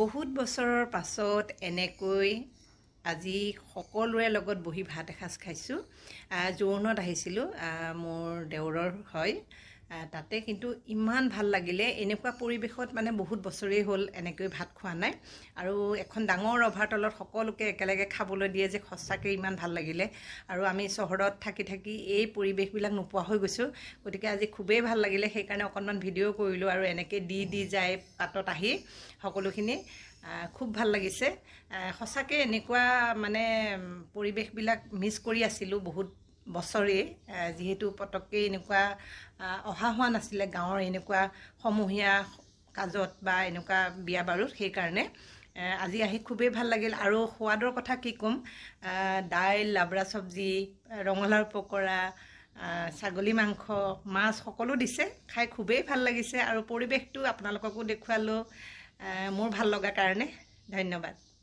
বহুত বছৰৰ পাছত এনেকৈ আজি সকলোৰে লগত বহি ভাত এসাঁজ খাইছোঁ জোৰোণত আহিছিলোঁ মোৰ দেউৰৰ হয় তাতে কিন্তু ইমান ভাল লাগিলে এনেকুৱা পৰিৱেশত মানে বহুত বছৰেই হ'ল এনেকৈ ভাত খোৱা নাই আৰু এখন ডাঙৰ ৰভাৰ তলত সকলোকে একেলগে খাবলৈ দিয়ে যে সঁচাকৈ ইমান ভাল লাগিলে আৰু আমি চহৰত থাকি থাকি এই পৰিৱেশবিলাক নোপোৱা হৈ গৈছোঁ গতিকে আজি খুবেই ভাল লাগিলে সেইকাৰণে অকণমান ভিডিঅ' কৰিলোঁ আৰু এনেকৈ দি দি যায় পাতত আহি সকলোখিনি খুব ভাল লাগিছে সঁচাকৈ এনেকুৱা মানে পৰিৱেশবিলাক মিছ কৰি আছিলোঁ বহুত বছৰেই যিহেতু পটককৈ এনেকুৱা অহা হোৱা নাছিলে গাঁৱৰ এনেকুৱা সমূহীয়া কাজত বা এনেকুৱা বিয়া বাৰুত সেইকাৰণে আজি আহি খুবেই ভাল লাগিল আৰু সোৱাদৰ কথা কি ক'ম দাইল লাবৰা চব্জি ৰঙালাওৰ পকৰা ছাগলী মাংস মাছ সকলো দিছে খাই খুবেই ভাল লাগিছে আৰু পৰিৱেশটো আপোনালোককো দেখুৱালোঁ মোৰ ভাল লগা কাৰণে ধন্যবাদ